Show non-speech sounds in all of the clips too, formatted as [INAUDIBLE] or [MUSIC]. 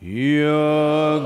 your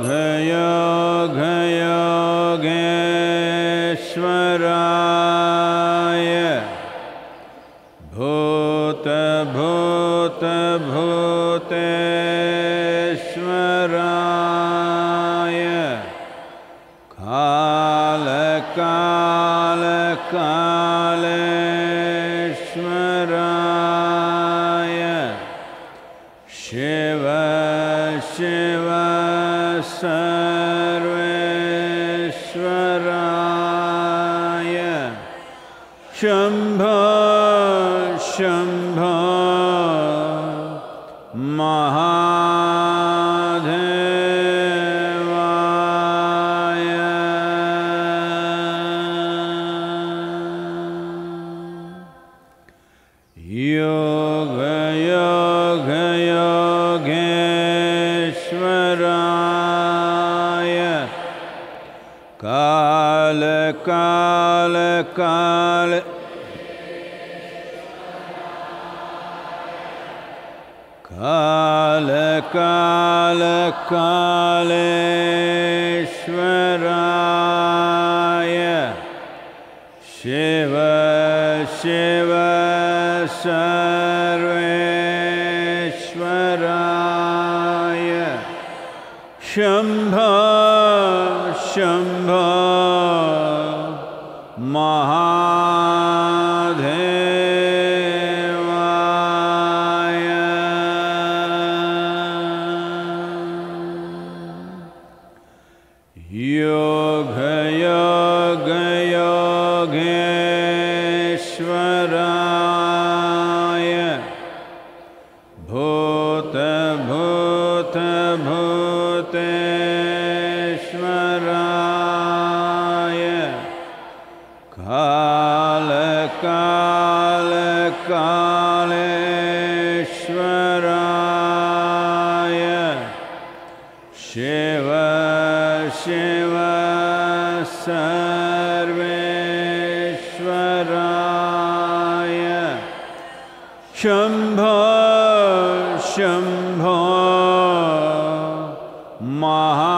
काल कालकालेश्वराय शिव शिव स महा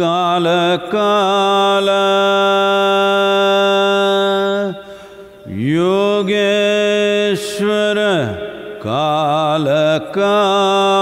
काल काल योगेश्वर काल काल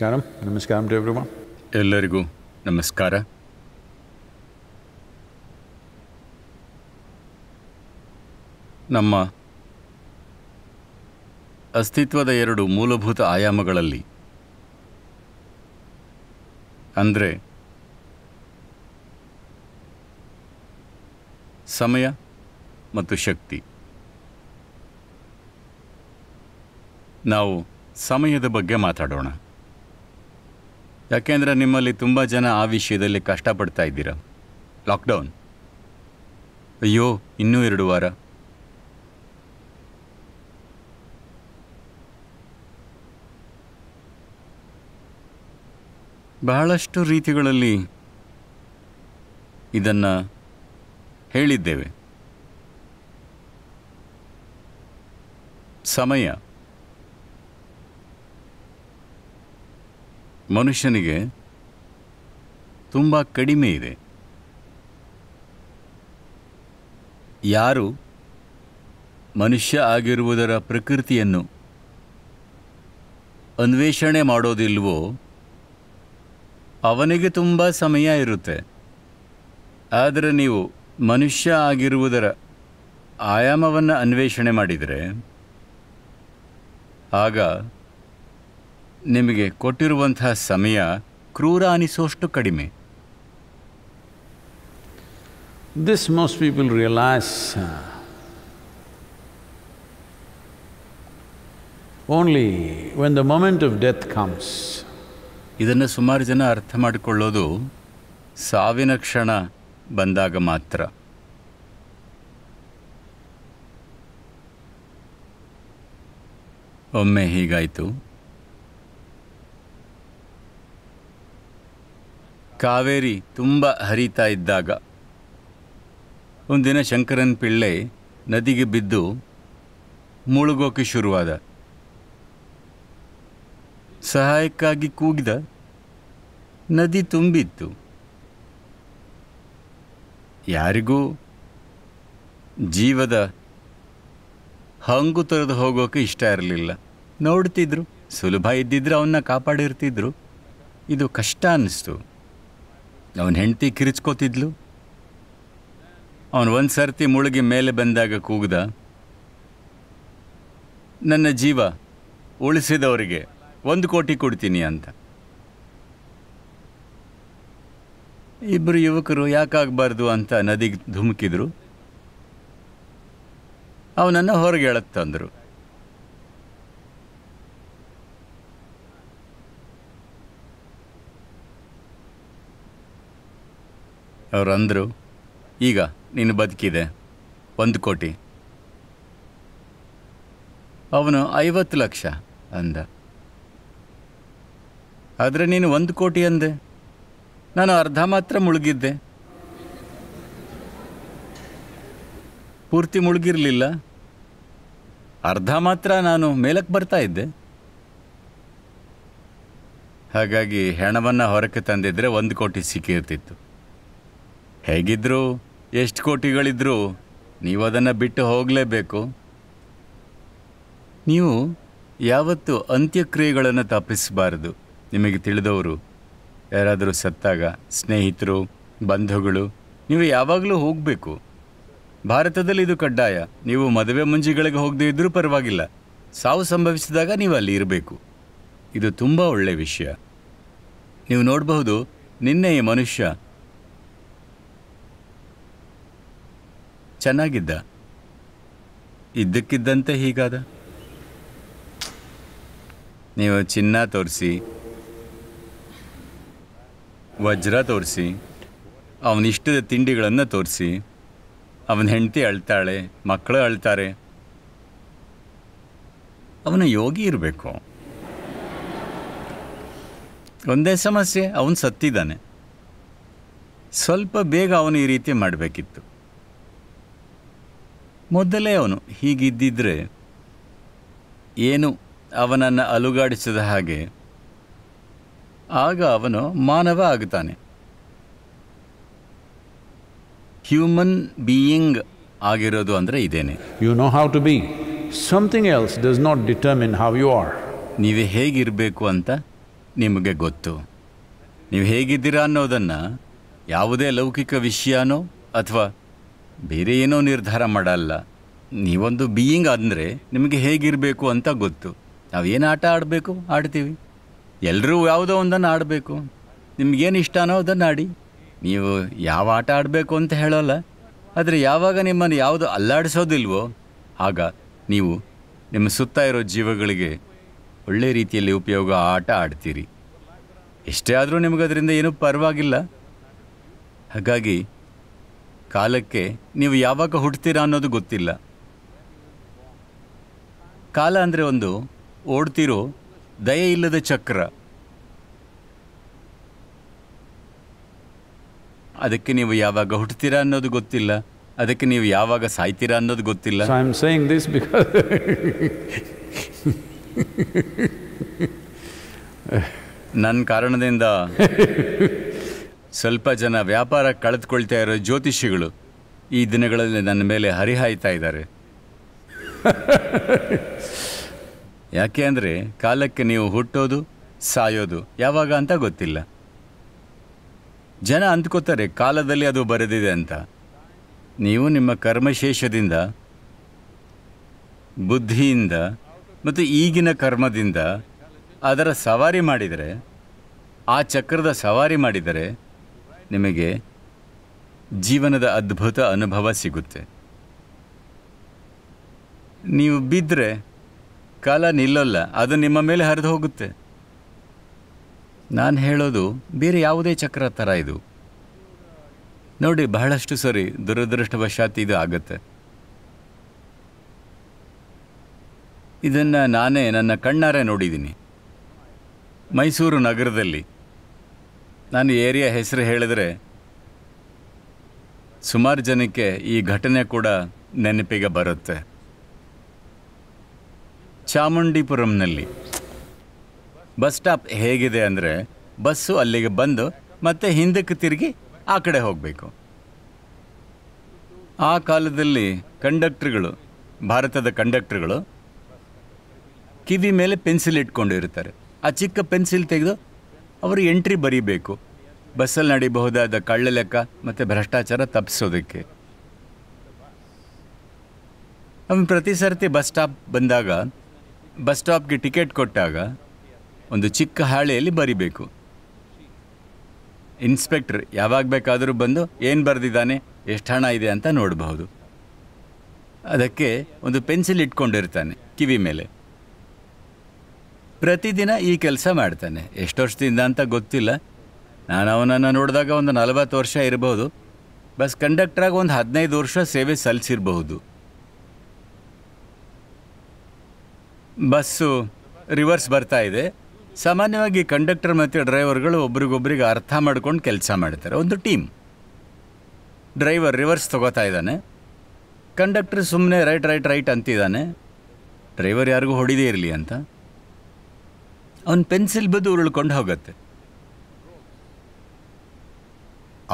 ನಮಸ್ಕಾರ ನಮಸ್ಕಾರ ದೇವ್ರಮ್ಮ ಎಲ್ಲರಿಗೂ ನಮಸ್ಕಾರ ನಮ್ಮ ಅಸ್ತಿತ್ವದ ಎರಡು ಮೂಲಭೂತ ಆಯಾಮಗಳಲ್ಲಿ ಅಂದರೆ ಸಮಯ ಮತ್ತು ಶಕ್ತಿ ನಾವು ಸಮಯದ ಬಗ್ಗೆ ಮಾತಾಡೋಣ ಯಾಕೆಂದರೆ ನಿಮ್ಮಲ್ಲಿ ತುಂಬ ಜನ ಆ ವಿಷಯದಲ್ಲಿ ಕಷ್ಟಪಡ್ತಾ ಇದ್ದೀರಾ ಲಾಕ್ಡೌನ್ ಅಯ್ಯೋ ಇನ್ನೂ ಎರಡು ವಾರ ಬಹಳಷ್ಟು ರೀತಿಗಳಲ್ಲಿ ಇದನ್ನು ಹೇಳಿದ್ದೇವೆ ಸಮಯ ಮನುಷ್ಯನಿಗೆ ತುಂಬ ಕಡಿಮೆ ಇದೆ ಯಾರು ಮನುಷ್ಯ ಆಗಿರುವುದರ ಪ್ರಕೃತಿಯನ್ನು ಅನ್ವೇಷಣೆ ಮಾಡೋದಿಲ್ವೋ ಅವನಿಗೆ ತುಂಬ ಸಮಯ ಇರುತ್ತೆ ಆದರೆ ನೀವು ಮನುಷ್ಯ ಆಗಿರುವುದರ ಆಯಾಮವನ್ನು ಅನ್ವೇಷಣೆ ಮಾಡಿದರೆ ಆಗ ನಿಮಗೆ ಕೊಟ್ಟಿರುವಂತಹ ಸಮಯ ಕ್ರೂರ ಅನಿಸೋಷ್ಟು ಕಡಿಮೆ this most people realise only when the moment of death comes ಇದನ್ನು ಸುಮಾರು ಜನ ಅರ್ಥ ಮಾಡಿಕೊಳ್ಳೋದು ಸಾವಿನ ಕ್ಷಣ ಬಂದಾಗ ಮಾತ್ರ ಒಮ್ಮೆ ಹೀಗಾಯಿತು ಕಾವೇರಿ ತುಂಬ ಹರಿತಾ ಇದ್ದಾಗ ಒಂದಿನ ಶಂಕರನ್ ಪಿಳ್ಳೆ ನದಿಗೆ ಬಿದ್ದು ಮುಳುಗೋಕೆ ಶುರುವಾದ ಸಹಾಯಕ್ಕಾಗಿ ಕೂಗಿದ ನದಿ ತುಂಬಿತ್ತು ಯಾರಿಗೂ ಜೀವದ ಹಂಗು ತೊರೆದು ಹೋಗೋಕೆ ಇಷ್ಟ ಇರಲಿಲ್ಲ ನೋಡ್ತಿದ್ರು ಸುಲಭ ಇದ್ದಿದ್ರೆ ಅವನ್ನ ಕಾಪಾಡಿರ್ತಿದ್ರು ಇದು ಕಷ್ಟ ಅನ್ನಿಸ್ತು ಅವನ ಹೆಂಡತಿ ಕಿರಿಚ್ಕೋತಿದ್ಲು ಅವನು ಒಂದು ಸರ್ತಿ ಮುಳುಗಿ ಮೇಲೆ ಬಂದಾಗ ಕೂಗ್ದ ನನ್ನ ಜೀವ ಉಳಿಸಿದವರಿಗೆ ಒಂದು ಕೋಟಿ ಕೊಡ್ತೀನಿ ಅಂತ ಇಬ್ಬರು ಯುವಕರು ಯಾಕಾಗಬಾರ್ದು ಅಂತ ನದಿಗೆ ಧುಮುಕಿದ್ರು ಅವನನ್ನು ಹೊರಗೆ ಎಳತ್ತಂದರು ಅವರು ಅಂದರು ಈಗ ನೀನು ಬದುಕಿದೆ ಒಂದು ಕೋಟಿ ಅವನು ಐವತ್ತು ಲಕ್ಷ ಅಂದ ಆದರೆ ನೀನು ಒಂದು ಕೋಟಿ ಅಂದೆ ನಾನು ಅರ್ಧ ಮಾತ್ರ ಮುಳುಗಿದ್ದೆ ಪೂರ್ತಿ ಮುಳುಗಿರಲಿಲ್ಲ ಅರ್ಧ ಮಾತ್ರ ನಾನು ಮೇಲಕ್ಕೆ ಬರ್ತಾ ಇದ್ದೆ ಹಾಗಾಗಿ ಹೆಣವನ್ನು ಹೊರಕ್ಕೆ ತಂದಿದ್ದರೆ ಒಂದು ಕೋಟಿ ಸಿಕ್ಕಿರ್ತಿತ್ತು ಹೇಗಿದ್ರು ಎಷ್ಟು ಕೋಟಿಗಳಿದ್ರು ನೀವು ಅದನ್ನು ಬಿಟ್ಟು ಹೋಗಲೇಬೇಕು ನೀವು ಯಾವತ್ತು ಅಂತ್ಯಕ್ರಿಯೆಗಳನ್ನು ತಪ್ಪಿಸಬಾರದು ನಿಮಗೆ ತಿಳಿದವರು ಯಾರಾದರೂ ಸತ್ತಾಗ ಸ್ನೇಹಿತರು ಬಂಧುಗಳು ನೀವು ಯಾವಾಗಲೂ ಹೋಗಬೇಕು ಭಾರತದಲ್ಲಿ ಇದು ಕಡ್ಡಾಯ ನೀವು ಮದುವೆ ಮುಂಜಿಗಳಿಗೆ ಹೋಗದೇ ಇದ್ದರೂ ಪರವಾಗಿಲ್ಲ ಸಾವು ಸಂಭವಿಸಿದಾಗ ನೀವು ಅಲ್ಲಿ ಇರಬೇಕು ಇದು ತುಂಬ ಒಳ್ಳೆಯ ವಿಷಯ ನೀವು ನೋಡಬಹುದು ನಿನ್ನೆ ಈ ಮನುಷ್ಯ ಚೆನ್ನಾಗಿದ್ದ ಇದ್ದಕ್ಕಿದ್ದಂತೆ ಹೀಗಾದ ನೀವು ಚಿನ್ನ ತೋರಿಸಿ ವಜ್ರ ತೋರಿಸಿ ಅವನಿಷ್ಟದ ತಿಂಡಿಗಳನ್ನು ತೋರಿಸಿ ಅವನ ಹೆಂಡತಿ ಅಳ್ತಾಳೆ ಮಕ್ಕಳು ಅಳ್ತಾರೆ ಅವನ ಯೋಗಿ ಇರಬೇಕು ಒಂದೇ ಸಮಸ್ಯೆ ಅವನು ಸತ್ತಿದ್ದಾನೆ ಸ್ವಲ್ಪ ಬೇಗ ಅವನು ಈ ರೀತಿ ಮಾಡಬೇಕಿತ್ತು ಮೊದಲೇ ಅವನು ಹೀಗಿದ್ದಿದ್ರೆ ಏನು ಅವನನ್ನು ಅಲುಗಾಡಿಸಿದ ಹಾಗೆ ಆಗ ಅವನು ಮಾನವ ಆಗುತ್ತಾನೆ ಹ್ಯೂಮನ್ ಬೀಯಿಂಗ್ ಆಗಿರೋದು ಅಂದರೆ ಇದೇನೆ you know how to be something else does not determine how you are ನೀವು ಹೇಗಿರಬೇಕು ಅಂತ ನಿಮಗೆ ಗೊತ್ತು ನೀವು ಹೇಗಿದ್ದೀರಾ ಅನ್ನೋದನ್ನು ಯಾವುದೇ ಲೌಕಿಕ ವಿಷಯನೋ ಅಥವಾ ಬೇರೆ ಏನೋ ನಿರ್ಧಾರ ಮಾಡಲ್ಲ ನೀವೊಂದು ಬೀಯಿಂಗ್ ಅಂದರೆ ನಿಮಗೆ ಹೇಗಿರಬೇಕು ಅಂತ ಗೊತ್ತು ನಾವೇನು ಆಟ ಆಡಬೇಕು ಆಡ್ತೀವಿ ಎಲ್ಲರೂ ಯಾವುದೋ ಒಂದನ್ನು ಆಡಬೇಕು ನಿಮಗೇನು ಇಷ್ಟನೋ ಅದನ್ನು ಆಡಿ ನೀವು ಯಾವ ಆಟ ಆಡಬೇಕು ಅಂತ ಹೇಳೋಲ್ಲ ಆದರೆ ಯಾವಾಗ ನಿಮ್ಮನ್ನು ಯಾವುದು ಅಲ್ಲಾಡಿಸೋದಿಲ್ವೋ ಆಗ ನೀವು ನಿಮ್ಮ ಸುತ್ತ ಇರೋ ಜೀವಗಳಿಗೆ ಒಳ್ಳೆ ರೀತಿಯಲ್ಲಿ ಉಪಯೋಗ ಆಟ ಆಡ್ತೀರಿ ಎಷ್ಟೇ ಆದರೂ ನಿಮಗದರಿಂದ ಏನೂ ಪರವಾಗಿಲ್ಲ ಹಾಗಾಗಿ ಕಾಲಕ್ಕೆ ನೀವು ಯಾವಾಗ ಹುಡ್ತೀರಾ ಅನ್ನೋದು ಗೊತ್ತಿಲ್ಲ ಕಾಲ ಅಂದರೆ ಒಂದು ಓಡ್ತಿರೋ ದಯ ಇಲ್ಲದ ಚಕ್ರ ಅದಕ್ಕೆ ನೀವು ಯಾವಾಗ ಹುಟ್ಟುತ್ತೀರಾ ಅನ್ನೋದು ಗೊತ್ತಿಲ್ಲ ಅದಕ್ಕೆ ನೀವು ಯಾವಾಗ ಸಾಯ್ತೀರಾ ಅನ್ನೋದು ಗೊತ್ತಿಲ್ಲ ದಿಸ್ ಬಿಕಾಸ್ ನನ್ನ ಕಾರಣದಿಂದ [LAUGHS] ಸ್ವಲ್ಪ ಜನ ವ್ಯಾಪಾರ ಕಳೆದುಕೊಳ್ತಾ ಇರೋ ಜ್ಯೋತಿಷಿಗಳು ಈ ದಿನಗಳಲ್ಲಿ ನನ್ನ ಮೇಲೆ ಹರಿಹಾಯ್ತಾ ಇದ್ದಾರೆ [LAUGHS] ಯಾಕೆ ಅಂದರೆ ಕಾಲಕ್ಕೆ ನೀವು ಹುಟ್ಟೋದು ಸಾಯೋದು ಯಾವಾಗ ಅಂತ ಗೊತ್ತಿಲ್ಲ ಜನ ಅಂದ್ಕೋತಾರೆ ಕಾಲದಲ್ಲಿ ಅದು ಬರೆದಿದೆ ಅಂತ ನೀವು ನಿಮ್ಮ ಕರ್ಮಶೇಷದಿಂದ ಬುದ್ಧಿಯಿಂದ ಮತ್ತು ಈಗಿನ ಕರ್ಮದಿಂದ ಅದರ ಸವಾರಿ ಮಾಡಿದರೆ ಆ ಚಕ್ರದ ಸವಾರಿ ಮಾಡಿದರೆ ನಿಮಗೆ ಜೀವನದ ಅದ್ಭುತ ಅನುಭವ ಸಿಗುತ್ತೆ ನೀವು ಬಿದ್ದರೆ ಕಾಲ ನಿಲ್ಲಲ್ಲ ಅದು ನಿಮ್ಮ ಮೇಲೆ ಹರಿದು ಹೋಗುತ್ತೆ ನಾನು ಹೇಳೋದು ಬೇರೆ ಯಾವುದೇ ಚಕ್ರ ಥರ ಇದು ನೋಡಿ ಬಹಳಷ್ಟು ಸರಿ ದುರದೃಷ್ಟವಶಾತ್ ಇದು ಆಗುತ್ತೆ ಇದನ್ನು ನಾನೇ ನನ್ನ ಕಣ್ಣಾರೆ ನೋಡಿದ್ದೀನಿ ಮೈಸೂರು ನಗರದಲ್ಲಿ ನಾನು ಏರಿಯಾ ಹೆಸರು ಹೇಳಿದರೆ ಸುಮಾರು ಜನಕ್ಕೆ ಈ ಘಟನೆ ಕೂಡ ನೆನಪಿಗೆ ಬರುತ್ತೆ ಚಾಮುಂಡಿಪುರಂನಲ್ಲಿ ಬಸ್ ಸ್ಟಾಪ್ ಹೇಗಿದೆ ಅಂದರೆ ಬಸ್ಸು ಅಲ್ಲಿಗೆ ಬಂದು ಮತ್ತೆ ಹಿಂದಕ್ಕೆ ತಿರುಗಿ ಆ ಕಡೆ ಹೋಗಬೇಕು ಆ ಕಾಲದಲ್ಲಿ ಕಂಡಕ್ಟ್ರುಗಳು ಭಾರತದ ಕಂಡಕ್ಟ್ರ್ಗಳು ಕಿವಿ ಮೇಲೆ ಪೆನ್ಸಿಲ್ ಇಟ್ಕೊಂಡಿರ್ತಾರೆ ಆ ಚಿಕ್ಕ ಪೆನ್ಸಿಲ್ ತೆಗೆದು ಅವರು ಎಂಟ್ರಿ ಬರೀಬೇಕು ಬಸ್ಸಲ್ಲಿ ನಡಿಬಹುದಾದ ಕಳ್ಳ ಲೆಕ್ಕ ಮತ್ತು ಭ್ರಷ್ಟಾಚಾರ ತಪ್ಪಿಸೋದಕ್ಕೆ ಅವನು ಪ್ರತಿ ಸರ್ತಿ ಬಸ್ ಸ್ಟಾಪ್ ಬಂದಾಗ ಬಸ್ ಸ್ಟಾಪ್ಗೆ ಟಿಕೆಟ್ ಕೊಟ್ಟಾಗ ಒಂದು ಚಿಕ್ಕ ಹಾಳೆಯಲ್ಲಿ ಬರಿಬೇಕು ಇನ್ಸ್ಪೆಕ್ಟ್ರ್ ಯಾವಾಗ ಬೇಕಾದರೂ ಬಂದು ಏನು ಬರೆದಿದ್ದಾನೆ ಎಷ್ಟು ಹಣ ಇದೆ ಅಂತ ನೋಡಬಹುದು ಅದಕ್ಕೆ ಒಂದು ಪೆನ್ಸಿಲ್ ಇಟ್ಕೊಂಡಿರ್ತಾನೆ ಕಿವಿ ಮೇಲೆ ಪ್ರತಿದಿನ ಈ ಕೆಲಸ ಮಾಡ್ತಾನೆ ಎಷ್ಟು ವರ್ಷದಿಂದ ಅಂತ ಗೊತ್ತಿಲ್ಲ ನಾನು ಅವನನ್ನು ನೋಡಿದಾಗ ಒಂದು ನಲವತ್ತು ವರ್ಷ ಇರಬಹುದು ಬಸ್ ಕಂಡಕ್ಟ್ರಾಗಿ ಒಂದು ಹದಿನೈದು ವರ್ಷ ಸೇವೆ ಸಲ್ಲಿಸಿರಬಹುದು ಬಸ್ಸು ರಿವರ್ಸ್ ಬರ್ತಾ ಇದೆ ಸಾಮಾನ್ಯವಾಗಿ ಕಂಡಕ್ಟರ್ ಮತ್ತು ಡ್ರೈವರ್ಗಳು ಒಬ್ರಿಗೊಬ್ರಿಗೆ ಅರ್ಥ ಮಾಡ್ಕೊಂಡು ಕೆಲಸ ಮಾಡ್ತಾರೆ ಒಂದು ಟೀಮ್ ಡ್ರೈವರ್ ರಿವರ್ಸ್ ತೊಗೋತಾ ಇದ್ದಾನೆ ಕಂಡಕ್ಟರ್ ಸುಮ್ಮನೆ ರೈಟ್ ರೈಟ್ ರೈಟ್ ಅಂತಿದ್ದಾನೆ ಡ್ರೈವರ್ ಯಾರಿಗೂ ಹೊಡಿದೇ ಇರಲಿ ಅಂತ ಅವನ ಪೆನ್ಸಿಲ್ ಬಿದ್ದು ಉರುಳ್ಕೊಂಡು ಹೋಗುತ್ತೆ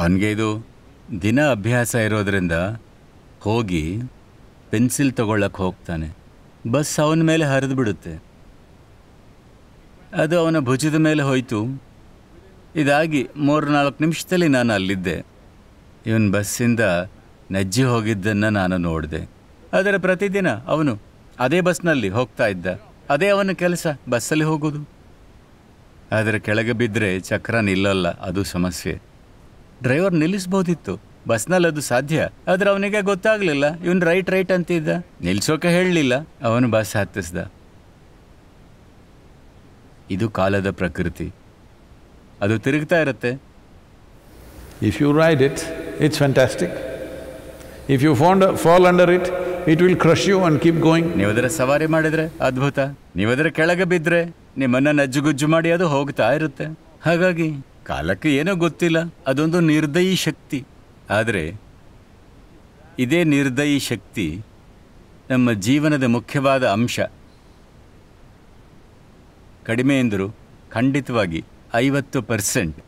ಅವನಿಗೆ ಇದು ದಿನ ಅಭ್ಯಾಸ ಇರೋದ್ರಿಂದ ಹೋಗಿ ಪೆನ್ಸಿಲ್ ತಗೊಳ್ಳಕ್ಕೆ ಹೋಗ್ತಾನೆ ಬಸ್ ಅವನ ಮೇಲೆ ಹರಿದು ಬಿಡುತ್ತೆ ಅದು ಅವನ ಭುಜದ ಮೇಲೆ ಹೋಯಿತು ಇದಾಗಿ ಮೂರು ನಾಲ್ಕು ನಿಮಿಷದಲ್ಲಿ ನಾನು ಅಲ್ಲಿದ್ದೆ ಇವನ್ ಬಸ್ಸಿಂದ ನಜ್ಜಿ ಹೋಗಿದ್ದನ್ನು ನಾನು ನೋಡಿದೆ ಆದರೆ ಪ್ರತಿದಿನ ಅವನು ಅದೇ ಬಸ್ನಲ್ಲಿ ಹೋಗ್ತಾ ಇದ್ದ ಅದೇ ಅವನ ಕೆಲಸ ಬಸ್ಸಲ್ಲಿ ಹೋಗೋದು ಆದರೆ ಕೆಳಗೆ ಬಿದ್ದರೆ ಚಕ್ರ ನಿಲ್ಲಲ್ಲ ಅದು ಸಮಸ್ಯೆ ಡ್ರೈವರ್ ನಿಲ್ಲಿಸ್ಬೋದಿತ್ತು ಬಸ್ನಲ್ಲಿ ಅದು ಸಾಧ್ಯ ಆದರೆ ಅವನಿಗೆ ಗೊತ್ತಾಗಲಿಲ್ಲ ಇವನು ರೈಟ್ ರೈಟ್ ಅಂತಿದ್ದ ನಿಲ್ಸೋಕೆ ಹೇಳಲಿಲ್ಲ ಅವನು ಬಸ್ ಹತ್ತಿಸ್ದ ಇದು ಕಾಲದ ಪ್ರಕೃತಿ ಅದು ತಿರುಗ್ತಾ ಇರುತ್ತೆ if you ride it it's fantastic if you phone fall under it it will crush you and keep going ನೀವು ಅದರ ಸವಾರಿ ಮಾಡಿದ್ರೆ ಅದ್ಭುತ ನೀವದರ ಕೆಳಗೆ ಬಿದ್ರೆ ನಿಮ್ಮನ್ನ ನಜ್ಜುಗುಜ್ಜು ಮಾಡಿ ಅದು ಹೋಗ್ತಾ ಇರುತ್ತೆ ಹಾಗಾಗಿ ಕಾಲಕ್ಕೆ ಏನೋ ಗೊತ್ತಿಲ್ಲ ಅದೊಂದು ನಿರ್ದಯಿ ಶಕ್ತಿ ಆದರೆ ಇದೇ ನಿರ್ದಯಿ ಶಕ್ತಿ ನಮ್ಮ ಜೀವನದ ಮುಖ್ಯವಾದ ಅಂಶ ಕಡಿಮೆ ಎಂದರೂ ಖಂಡಿತವಾಗಿ ಐವತ್ತು ಪರ್ಸೆಂಟ್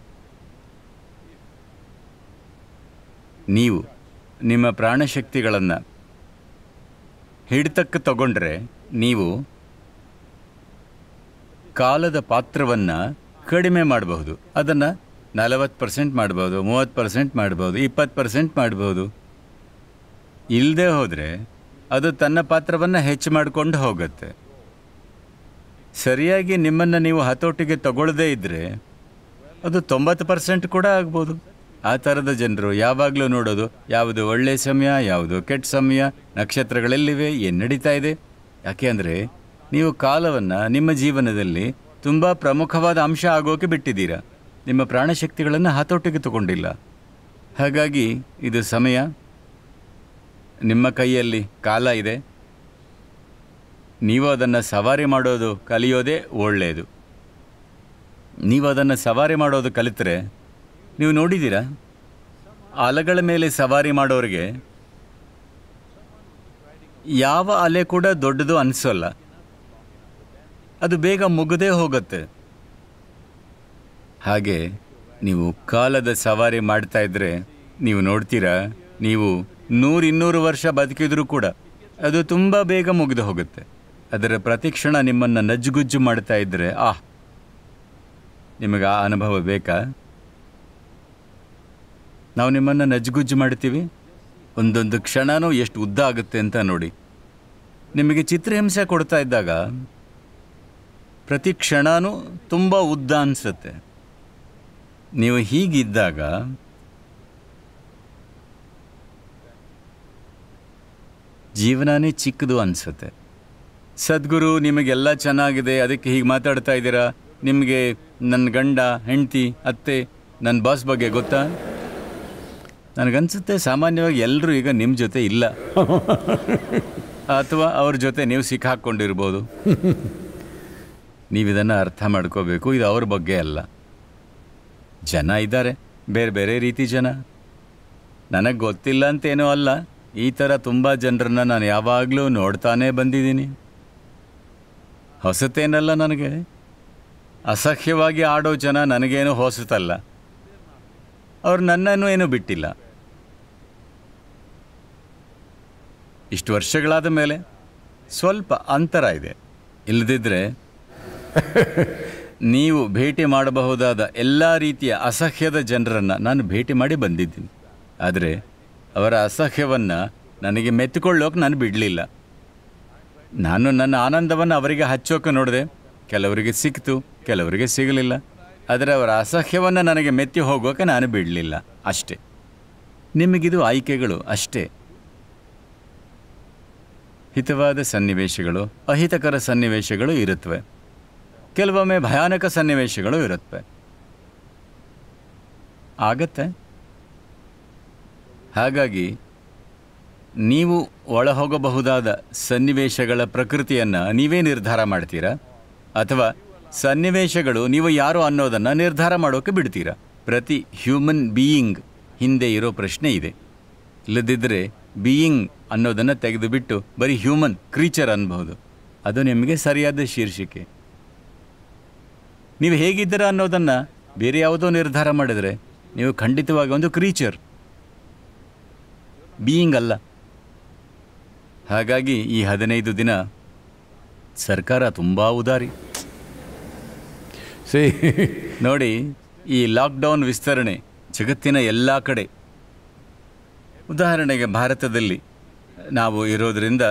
ನೀವು ನಿಮ್ಮ ಪ್ರಾಣಶಕ್ತಿಗಳನ್ನು ಹಿಡಿತಕ್ಕೆ ತಗೊಂಡ್ರೆ ನೀವು ಕಾಲದ ಪಾತ್ರವನ್ನು ಕಡಿಮೆ ಮಾಡಬಹುದು ಅದನ್ನು ನಲವತ್ತು ಪರ್ಸೆಂಟ್ ಮಾಡ್ಬೋದು ಮೂವತ್ತು ಪರ್ಸೆಂಟ್ ಮಾಡ್ಬೋದು ಇಪ್ಪತ್ತು ಪರ್ಸೆಂಟ್ ಮಾಡ್ಬೋದು ಇಲ್ಲದೆ ಹೋದರೆ ಅದು ತನ್ನ ಪಾತ್ರವನ್ನು ಹೆಚ್ಚು ಮಾಡಿಕೊಂಡು ಹೋಗುತ್ತೆ ಸರಿಯಾಗಿ ನಿಮ್ಮನ್ನು ನೀವು ಹತೋಟಿಗೆ ತಗೊಳ್ಳದೇ ಇದ್ದರೆ ಅದು ತೊಂಬತ್ತು ಪರ್ಸೆಂಟ್ ಕೂಡ ಆಗ್ಬೋದು ಆ ಥರದ ಜನರು ಯಾವಾಗಲೂ ನೋಡೋದು ಯಾವುದು ಒಳ್ಳೆ ಸಮಯ ಯಾವುದು ಕೆಟ್ಟ ಸಮಯ ನಕ್ಷತ್ರಗಳೆಲ್ಲಿವೆ ಏನು ನಡೀತಾ ಇದೆ ಯಾಕೆ ಅಂದರೆ ನೀವು ಕಾಲವನ್ನು ನಿಮ್ಮ ಜೀವನದಲ್ಲಿ ತುಂಬ ಪ್ರಮುಖವಾದ ಅಂಶ ಆಗೋಕೆ ಬಿಟ್ಟಿದ್ದೀರಾ ನಿಮ್ಮ ಪ್ರಾಣಶಕ್ತಿಗಳನ್ನು ಹತೋಟಿಗೆ ತಗೊಂಡಿಲ್ಲ ಹಾಗಾಗಿ ಇದು ಸಮಯ ನಿಮ್ಮ ಕೈಯಲ್ಲಿ ಕಾಲ ಇದೆ ನೀವು ಅದನ್ನು ಸವಾರಿ ಮಾಡೋದು ಕಲಿಯೋದೇ ಒಳ್ಳೆಯದು ನೀವು ಅದನ್ನು ಸವಾರಿ ಮಾಡೋದು ಕಲಿತರೆ ನೀವು ನೋಡಿದ್ದೀರಾ ಅಲೆಗಳ ಮೇಲೆ ಸವಾರಿ ಮಾಡೋರಿಗೆ ಯಾವ ಅಲೆ ಕೂಡ ದೊಡ್ಡದು ಅನಿಸೋಲ್ಲ ಅದು ಬೇಗ ಮುಗದೇ ಹೋಗುತ್ತೆ ಹಾಗೆ ನೀವು ಕಾಲದ ಸವಾರಿ ಮಾಡ್ತಾ ಇದ್ರೆ ನೀವು ನೋಡ್ತೀರಾ ನೀವು ನೂರಿನ್ನೂರು ವರ್ಷ ಬದುಕಿದ್ರೂ ಕೂಡ ಅದು ತುಂಬ ಬೇಗ ಮುಗಿದು ಹೋಗುತ್ತೆ ಅದರ ಪ್ರತಿಕ್ಷಣ ನಿಮ್ಮನ್ನು ನಜ್ಜುಗುಜ್ಜು ಮಾಡ್ತಾ ಇದ್ರೆ ಆಹ್ ನಿಮಗೆ ಆ ಅನುಭವ ಬೇಕಾ ನಾವು ನಿಮ್ಮನ್ನು ನಜ್ಗುಜ್ಜು ಮಾಡ್ತೀವಿ ಒಂದೊಂದು ಕ್ಷಣನೂ ಎಷ್ಟು ಉದ್ದ ಆಗುತ್ತೆ ಅಂತ ನೋಡಿ ನಿಮಗೆ ಚಿತ್ರಹಿಂಸೆ ಕೊಡ್ತಾ ಇದ್ದಾಗ ಪ್ರತಿ ಕ್ಷಣನೂ ತುಂಬ ಉದ್ದ ಅನಿಸುತ್ತೆ ನೀವು ಹೀಗಿದ್ದಾಗ ಜೀವನನೇ ಚಿಕ್ಕದು ಅನಿಸುತ್ತೆ ಸದ್ಗುರು ನಿಮಗೆಲ್ಲ ಚೆನ್ನಾಗಿದೆ ಅದಕ್ಕೆ ಹೀಗೆ ಮಾತಾಡ್ತಾ ಇದ್ದೀರಾ ನಿಮಗೆ ನನ್ನ ಗಂಡ ಹೆಂಡತಿ ಅತ್ತೆ ನನ್ನ ಬಾಸ್ ಬಗ್ಗೆ ಗೊತ್ತಾ ನನಗನ್ಸುತ್ತೆ ಸಾಮಾನ್ಯವಾಗಿ ಎಲ್ಲರೂ ಈಗ ನಿಮ್ಮ ಜೊತೆ ಇಲ್ಲ [LAUGHS] ಅಥವಾ ಅವ್ರ ಜೊತೆ ನೀವು ಸಿಕ್ಕಾಕ್ಕೊಂಡಿರ್ಬೋದು ಇದನ್ನು ಅರ್ಥ ಮಾಡ್ಕೋಬೇಕು ಇದು ಅವ್ರ ಬಗ್ಗೆ ಅಲ್ಲ ಜನ ಇದ್ದಾರೆ ಬೇರೆ ಬೇರೆ ರೀತಿ ಜನ ನನಗೆ ಗೊತ್ತಿಲ್ಲ ಅಂತೇನೂ ಅಲ್ಲ ಈ ಥರ ತುಂಬ ಜನರನ್ನ ನಾನು ಯಾವಾಗಲೂ ನೋಡ್ತಾನೇ ಬಂದಿದ್ದೀನಿ ಹೊಸತೇನಲ್ಲ ನನಗೆ ಅಸಹ್ಯವಾಗಿ ಆಡೋ ಜನ ನನಗೇನು ಹೊಸತಲ್ಲ ಅವ್ರು ನನ್ನನ್ನು ಏನೂ ಬಿಟ್ಟಿಲ್ಲ ಇಷ್ಟು ವರ್ಷಗಳಾದ ಮೇಲೆ ಸ್ವಲ್ಪ ಅಂತರ ಇದೆ ಇಲ್ಲದಿದ್ದರೆ [LAUGHS] ನೀವು ಭೇಟಿ ಮಾಡಬಹುದಾದ ಎಲ್ಲ ರೀತಿಯ ಅಸಹ್ಯದ ಜನರನ್ನು ನಾನು ಭೇಟಿ ಮಾಡಿ ಬಂದಿದ್ದೀನಿ ಆದರೆ ಅವರ ಅಸಹ್ಯವನ್ನು ನನಗೆ ಮೆತ್ತಿಕೊಳ್ಳೋಕೆ ನಾನು ಬಿಡಲಿಲ್ಲ ನಾನು ನನ್ನ ಆನಂದವನ್ನು ಅವರಿಗೆ ಹಚ್ಚೋಕೆ ನೋಡಿದೆ ಕೆಲವರಿಗೆ ಸಿಕ್ತು ಕೆಲವರಿಗೆ ಸಿಗಲಿಲ್ಲ ಆದರೆ ಅವರ ಅಸಹ್ಯವನ್ನು ನನಗೆ ಮೆತ್ತಿ ಹೋಗೋಕೆ ನಾನು ಬಿಡಲಿಲ್ಲ ಅಷ್ಟೇ ನಿಮಗಿದು ಆಯ್ಕೆಗಳು ಅಷ್ಟೇ ಹಿತವಾದ ಸನ್ನಿವೇಶಗಳು ಅಹಿತಕರ ಸನ್ನಿವೇಶಗಳು ಇರುತ್ತವೆ ಕೆಲವೊಮ್ಮೆ ಭಯಾನಕ ಸನ್ನಿವೇಶಗಳು ಇರುತ್ತವೆ ಆಗತ್ತೆ ಹಾಗಾಗಿ ನೀವು ಒಳಹೋಗಬಹುದಾದ ಸನ್ನಿವೇಶಗಳ ಪ್ರಕೃತಿಯನ್ನು ನೀವೇ ನಿರ್ಧಾರ ಮಾಡ್ತೀರಾ ಅಥವಾ ಸನ್ನಿವೇಶಗಳು ನೀವು ಯಾರು ಅನ್ನೋದನ್ನು ನಿರ್ಧಾರ ಮಾಡೋಕೆ ಬಿಡ್ತೀರಾ ಪ್ರತಿ ಹ್ಯೂಮನ್ ಬೀಯಿಂಗ್ ಹಿಂದೆ ಇರೋ ಪ್ರಶ್ನೆ ಇದೆ ಇಲ್ಲದಿದ್ದರೆ ಬೀಯಿಂಗ್ ಅನ್ನೋದನ್ನು ತೆಗೆದುಬಿಟ್ಟು ಬರೀ ಹ್ಯೂಮನ್ ಕ್ರೀಚರ್ ಅನ್ಬಹುದು ಅದು ನಿಮಗೆ ಸರಿಯಾದ ಶೀರ್ಷಿಕೆ ನೀವು ಹೇಗಿದ್ದೀರ ಅನ್ನೋದನ್ನು ಬೇರೆ ಯಾವುದೋ ನಿರ್ಧಾರ ಮಾಡಿದರೆ ನೀವು ಖಂಡಿತವಾಗಿ ಒಂದು ಕ್ರೀಚರ್ ಬೀಯಿಂಗ್ ಅಲ್ಲ ಹಾಗಾಗಿ ಈ ಹದಿನೈದು ದಿನ ಸರ್ಕಾರ ತುಂಬ ಉದಾರಿ ನೋಡಿ ಈ ಲಾಕ್ಡೌನ್ ವಿಸ್ತರಣೆ ಜಗತ್ತಿನ ಎಲ್ಲ ಕಡೆ ಉದಾಹರಣೆಗೆ ಭಾರತದಲ್ಲಿ ನಾವು ಇರೋದರಿಂದ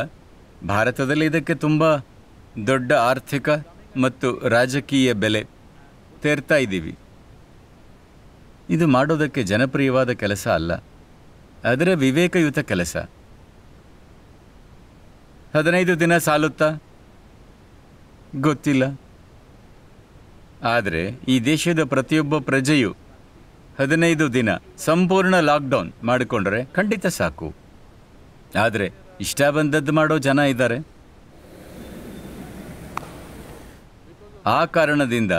ಭಾರತದಲ್ಲಿ ಇದಕ್ಕೆ ತುಂಬ ದೊಡ್ಡ ಆರ್ಥಿಕ ಮತ್ತು ರಾಜಕೀಯ ಬೆಲೆ ತೇರ್ತಾ ಇದ್ದೀವಿ ಇದು ಮಾಡೋದಕ್ಕೆ ಜನಪ್ರಿಯವಾದ ಕೆಲಸ ಅಲ್ಲ ಆದರೆ ವಿವೇಕಯುತ ಕೆಲಸ ಹದಿನೈದು ದಿನ ಸಾಲುತ್ತಾ ಗೊತ್ತಿಲ್ಲ ಆದರೆ ಈ ದೇಶದ ಪ್ರತಿಯೊಬ್ಬ ಪ್ರಜೆಯು ಹದಿನೈದು ದಿನ ಸಂಪೂರ್ಣ ಲಾಕ್ಡೌನ್ ಮಾಡಿಕೊಂಡ್ರೆ ಖಂಡಿತ ಸಾಕು ಆದರೆ ಇಷ್ಟ ಬಂದದ್ದು ಮಾಡೋ ಜನ ಇದ್ದಾರೆ ಆ ಕಾರಣದಿಂದ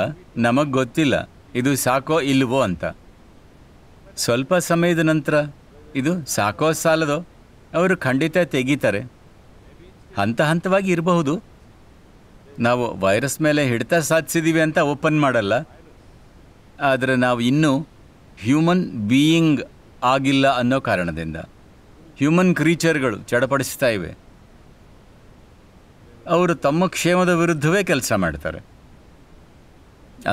ನಮಗೆ ಗೊತ್ತಿಲ್ಲ ಇದು ಸಾಕೋ ಇಲ್ಲವೋ ಅಂತ ಸ್ವಲ್ಪ ಸಮಯದ ನಂತರ ಇದು ಸಾಕೋ ಸಾಲದೋ ಅವರು ಖಂಡಿತ ತೆಗೀತಾರೆ ಹಂತ ಹಂತವಾಗಿ ಇರಬಹುದು ನಾವು ವೈರಸ್ ಮೇಲೆ ಹಿಡಿತ ಸಾಧಿಸಿದ್ದೀವಿ ಅಂತ ಓಪನ್ ಮಾಡಲ್ಲ ಆದರೆ ನಾವು ಇನ್ನೂ ಹ್ಯೂಮನ್ ಬೀಯಿಂಗ್ ಆಗಿಲ್ಲ ಅನ್ನೋ ಕಾರಣದಿಂದ ಹ್ಯೂಮನ್ ಕ್ರೀಚರ್ಗಳು ಚಡಪಡಿಸ್ತಾ ಇವೆ ಅವರು ತಮ್ಮ ಕ್ಷೇಮದ ವಿರುದ್ಧವೇ ಕೆಲಸ ಮಾಡ್ತಾರೆ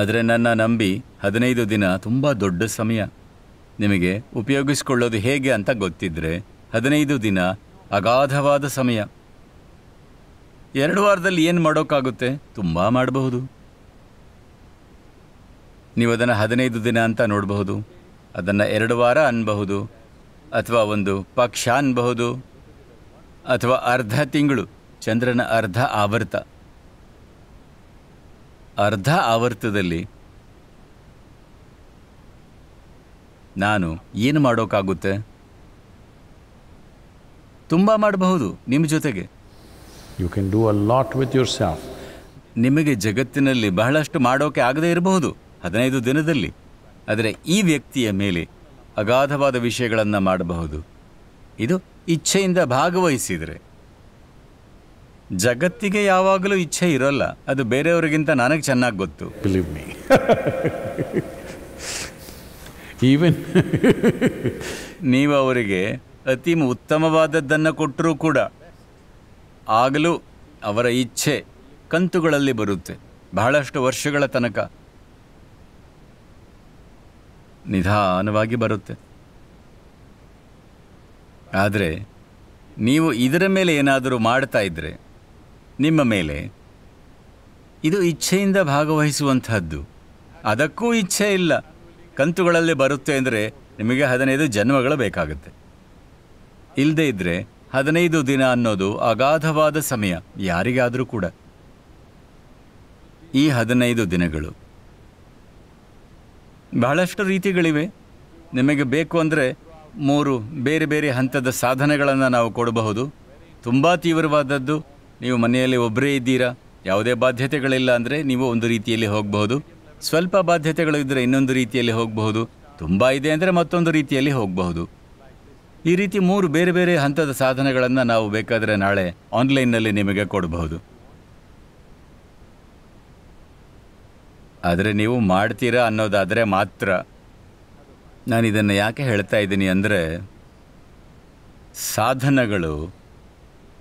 ಆದರೆ ನನ್ನ ನಂಬಿ ಹದಿನೈದು ದಿನ ತುಂಬ ದೊಡ್ಡ ಸಮಯ ನಿಮಗೆ ಉಪಯೋಗಿಸ್ಕೊಳ್ಳೋದು ಹೇಗೆ ಅಂತ ಗೊತ್ತಿದ್ದರೆ ಹದಿನೈದು ದಿನ ಅಗಾಧವಾದ ಸಮಯ ಎರಡು ವಾರದಲ್ಲಿ ಏನು ಮಾಡೋಕ್ಕಾಗುತ್ತೆ ತುಂಬ ಮಾಡಬಹುದು ನೀವು ಅದನ್ನು ಹದಿನೈದು ದಿನ ಅಂತ ನೋಡಬಹುದು ಅದನ್ನು ಎರಡು ವಾರ ಅನ್ನಬಹುದು ಅಥವಾ ಒಂದು ಪಕ್ಷ ಅನ್ಬಹುದು ಅಥವಾ ಅರ್ಧ ತಿಂಗಳು ಚಂದ್ರನ ಅರ್ಧ ಆವರ್ತ ಅರ್ಧ ಆವರ್ತದಲ್ಲಿ ನಾನು ಏನು ಮಾಡೋಕ್ಕಾಗುತ್ತೆ ತುಂಬ ಮಾಡಬಹುದು ನಿಮ್ಮ ಜೊತೆಗೆ you can do a lot with yourself ನಿಮಗೆ ಜಗತ್ತಿನಲ್ಲಿ ಬಹಳಷ್ಟು ಮಾಡೋಕೆ ಆಗದೇ ಇರಬಹುದು ಹದಿನೈದು ದಿನದಲ್ಲಿ ಆದರೆ ಈ ವ್ಯಕ್ತಿಯ ಮೇಲೆ ಅಗಾಧವಾದ ವಿಷಯಗಳನ್ನು ಮಾಡಬಹುದು ಇದು ಇಚ್ಛೆಯಿಂದ ಭಾಗವಹಿಸಿದರೆ ಜಗತ್ತಿಗೆ ಯಾವಾಗಲೂ ಇಚ್ಛೆ ಇರೋಲ್ಲ ಅದು ಬೇರೆಯವರಿಗಿಂತ ನನಗೆ ಚೆನ್ನಾಗಿ ಗೊತ್ತು ಮೀ ಈವನ್ [LAUGHS] ನೀವು ಅವರಿಗೆ ಅತಿ ಉತ್ತಮವಾದದ್ದನ್ನು ಕೊಟ್ಟರೂ ಕೂಡ ಆಗಲೂ ಅವರ ಇಚ್ಛೆ ಕಂತುಗಳಲ್ಲಿ ಬರುತ್ತೆ ಬಹಳಷ್ಟು ವರ್ಷಗಳ ತನಕ ನಿಧಾನವಾಗಿ ಬರುತ್ತೆ ಆದರೆ ನೀವು ಇದರ ಮೇಲೆ ಏನಾದರೂ ಮಾಡ್ತಾ ಇದ್ದರೆ ನಿಮ್ಮ ಮೇಲೆ ಇದು ಇಚ್ಛೆಯಿಂದ ಭಾಗವಹಿಸುವಂತಹದ್ದು ಅದಕ್ಕೂ ಇಚ್ಛೆ ಇಲ್ಲ ಕಂತುಗಳಲ್ಲಿ ಬರುತ್ತೆ ಅಂದರೆ ನಿಮಗೆ ಹದಿನೈದು ಜನ್ಮಗಳು ಬೇಕಾಗುತ್ತೆ ಇಲ್ಲದೇ ಇದ್ದರೆ ಹದಿನೈದು ದಿನ ಅನ್ನೋದು ಅಗಾಧವಾದ ಸಮಯ ಯಾರಿಗಾದರೂ ಕೂಡ ಈ ಹದಿನೈದು ದಿನಗಳು ಬಹಳಷ್ಟು ರೀತಿಗಳಿವೆ ನಿಮಗೆ ಬೇಕು ಅಂದರೆ ಮೂರು ಬೇರೆ ಬೇರೆ ಹಂತದ ಸಾಧನೆಗಳನ್ನು ನಾವು ಕೊಡಬಹುದು ತುಂಬ ತೀವ್ರವಾದದ್ದು ನೀವು ಮನೆಯಲ್ಲಿ ಒಬ್ಬರೇ ಇದ್ದೀರಾ ಯಾವುದೇ ಬಾಧ್ಯತೆಗಳಿಲ್ಲ ಅಂದರೆ ನೀವು ಒಂದು ರೀತಿಯಲ್ಲಿ ಹೋಗಬಹುದು ಸ್ವಲ್ಪ ಬಾಧ್ಯತೆಗಳು ಇದ್ದರೆ ಇನ್ನೊಂದು ರೀತಿಯಲ್ಲಿ ಹೋಗಬಹುದು ತುಂಬ ಇದೆ ಅಂದರೆ ಮತ್ತೊಂದು ರೀತಿಯಲ್ಲಿ ಹೋಗಬಹುದು ಈ ರೀತಿ ಮೂರು ಬೇರೆ ಬೇರೆ ಹಂತದ ಸಾಧನೆಗಳನ್ನು ನಾವು ಬೇಕಾದರೆ ನಾಳೆ ಆನ್ಲೈನ್ನಲ್ಲಿ ನಿಮಗೆ ಕೊಡಬಹುದು ಆದರೆ ನೀವು ಮಾಡ್ತೀರಾ ಅನ್ನೋದಾದರೆ ಮಾತ್ರ ನಾನು ಇದನ್ನು ಯಾಕೆ ಹೇಳ್ತಾ ಇದ್ದೀನಿ ಅಂದರೆ ಸಾಧನಗಳು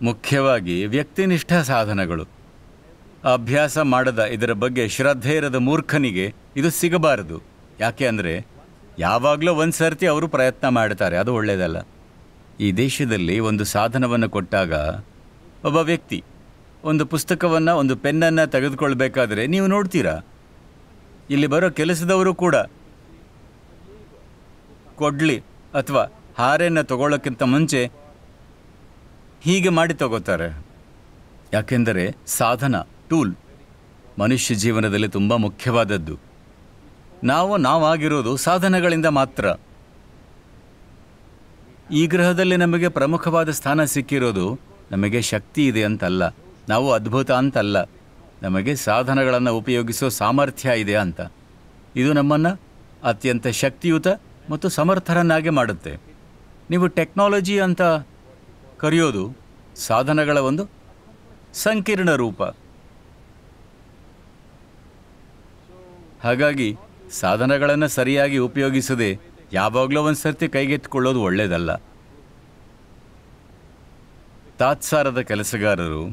ಮುಖ್ಯವಾಗಿ ವ್ಯಕ್ತಿನಿಷ್ಠ ಸಾಧನಗಳು ಅಭ್ಯಾಸ ಮಾಡದ ಇದರ ಬಗ್ಗೆ ಶ್ರದ್ಧೆ ಇರದ ಮೂರ್ಖನಿಗೆ ಇದು ಸಿಗಬಾರದು ಯಾಕೆ ಅಂದರೆ ಯಾವಾಗಲೂ ಒಂದು ಸರ್ತಿ ಅವರು ಪ್ರಯತ್ನ ಮಾಡ್ತಾರೆ ಅದು ಒಳ್ಳೆಯದಲ್ಲ ಈ ದೇಶದಲ್ಲಿ ಒಂದು ಸಾಧನವನ್ನು ಕೊಟ್ಟಾಗ ಒಬ್ಬ ವ್ಯಕ್ತಿ ಒಂದು ಪುಸ್ತಕವನ್ನು ಒಂದು ಪೆನ್ನನ್ನು ತೆಗೆದುಕೊಳ್ಬೇಕಾದ್ರೆ ನೀವು ನೋಡ್ತೀರಾ ಇಲ್ಲಿ ಬರೋ ಕೆಲಸದವರು ಕೂಡ ಕೊಡ್ಲಿ ಅಥವಾ ಹಾರೆಯನ್ನು ತಗೊಳ್ಳೋಕ್ಕಿಂತ ಮುಂಚೆ ಹೀಗೆ ಮಾಡಿ ತಗೋತಾರೆ ಯಾಕೆಂದರೆ ಸಾಧನ ಟೂಲ್ ಮನುಷ್ಯ ಜೀವನದಲ್ಲಿ ತುಂಬ ಮುಖ್ಯವಾದದ್ದು ನಾವು ನಾವಾಗಿರೋದು ಸಾಧನಗಳಿಂದ ಮಾತ್ರ ಈ ಗ್ರಹದಲ್ಲಿ ನಮಗೆ ಪ್ರಮುಖವಾದ ಸ್ಥಾನ ಸಿಕ್ಕಿರೋದು ನಮಗೆ ಶಕ್ತಿ ಇದೆ ಅಂತಲ್ಲ ನಾವು ಅದ್ಭುತ ಅಂತಲ್ಲ ನಮಗೆ ಸಾಧನಗಳನ್ನು ಉಪಯೋಗಿಸೋ ಸಾಮರ್ಥ್ಯ ಇದೆ ಅಂತ ಇದು ನಮ್ಮನ್ನು ಅತ್ಯಂತ ಶಕ್ತಿಯುತ ಮತ್ತು ಸಮರ್ಥರನ್ನಾಗಿ ಮಾಡುತ್ತೆ ನೀವು ಟೆಕ್ನಾಲಜಿ ಅಂತ ಕರೆಯೋದು ಸಾಧನಗಳ ಒಂದು ಸಂಕೀರ್ಣ ರೂಪ ಹಾಗಾಗಿ ಸಾಧನಗಳನ್ನು ಸರಿಯಾಗಿ ಉಪಯೋಗಿಸದೆ ಯಾವಾಗಲೂ ಒಂದು ಸರ್ತಿ ಕೈಗೆತ್ತಿಕೊಳ್ಳೋದು ಒಳ್ಳೆಯದಲ್ಲ ತಾತ್ಸಾರದ ಕೆಲಸಗಾರರು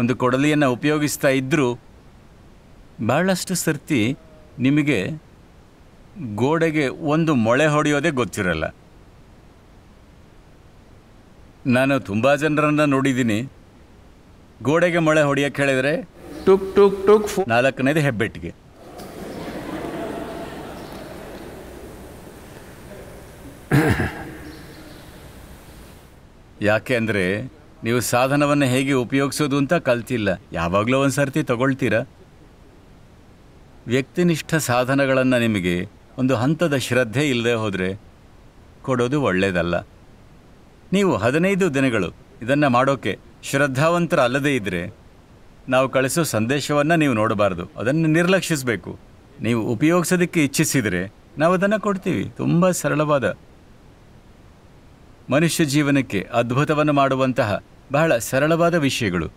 ಒಂದು ಕೊಡಲಿಯನ್ನು ಉಪಯೋಗಿಸ್ತಾ ಇದ್ದರೂ ಭಾಳಷ್ಟು ಸರ್ತಿ ನಿಮಗೆ ಗೋಡೆಗೆ ಒಂದು ಮೊಳೆ ಹೊಡೆಯೋದೇ ಗೊತ್ತಿರಲ್ಲ ನಾನು ತುಂಬ ಜನರನ್ನು ನೋಡಿದ್ದೀನಿ ಗೋಡೆಗೆ ಮೊಳೆ ಹೊಡಿಯೋಕ್ಕೆ ಹೇಳಿದರೆ ಟುಕ್ ಟುಕ್ ಟುಕ್ ನಾಲ್ಕನೇದು ಹೆಬ್ಬೆಟ್ಟಿಗೆ [COUGHS] ಯಾಕೆ ಅಂದರೆ ನೀವು ಸಾಧನವನ್ನು ಹೇಗೆ ಉಪಯೋಗಿಸೋದು ಅಂತ ಕಲ್ತಿಲ್ಲ ಯಾವಾಗಲೂ ಒಂದು ಸರ್ತಿ ತಗೊಳ್ತೀರಾ ವ್ಯಕ್ತಿನಿಷ್ಠ ಸಾಧನಗಳನ್ನು ನಿಮಗೆ ಒಂದು ಹಂತದ ಶ್ರದ್ಧೆ ಇಲ್ಲದೆ ಹೋದರೆ ಕೊಡೋದು ಒಳ್ಳೆಯದಲ್ಲ ನೀವು ಹದಿನೈದು ದಿನಗಳು ಇದನ್ನು ಮಾಡೋಕ್ಕೆ ಶ್ರದ್ಧಾವಂತರ ಅಲ್ಲದೇ ಇದ್ದರೆ ನಾವು ಕಳಿಸೋ ಸಂದೇಶವನ್ನು ನೀವು ನೋಡಬಾರ್ದು ಅದನ್ನು ನಿರ್ಲಕ್ಷಿಸಬೇಕು ನೀವು ಉಪಯೋಗಿಸೋದಕ್ಕೆ ಇಚ್ಛಿಸಿದರೆ ನಾವು ಅದನ್ನು ಕೊಡ್ತೀವಿ ತುಂಬ ಸರಳವಾದ ಮನುಷ್ಯ ಜೀವನಕ್ಕೆ ಅದ್ಭುತವನ್ನು ಮಾಡುವಂತಹ ಬಹಳ ಸರಳವಾದ ವಿಷಯಗಳು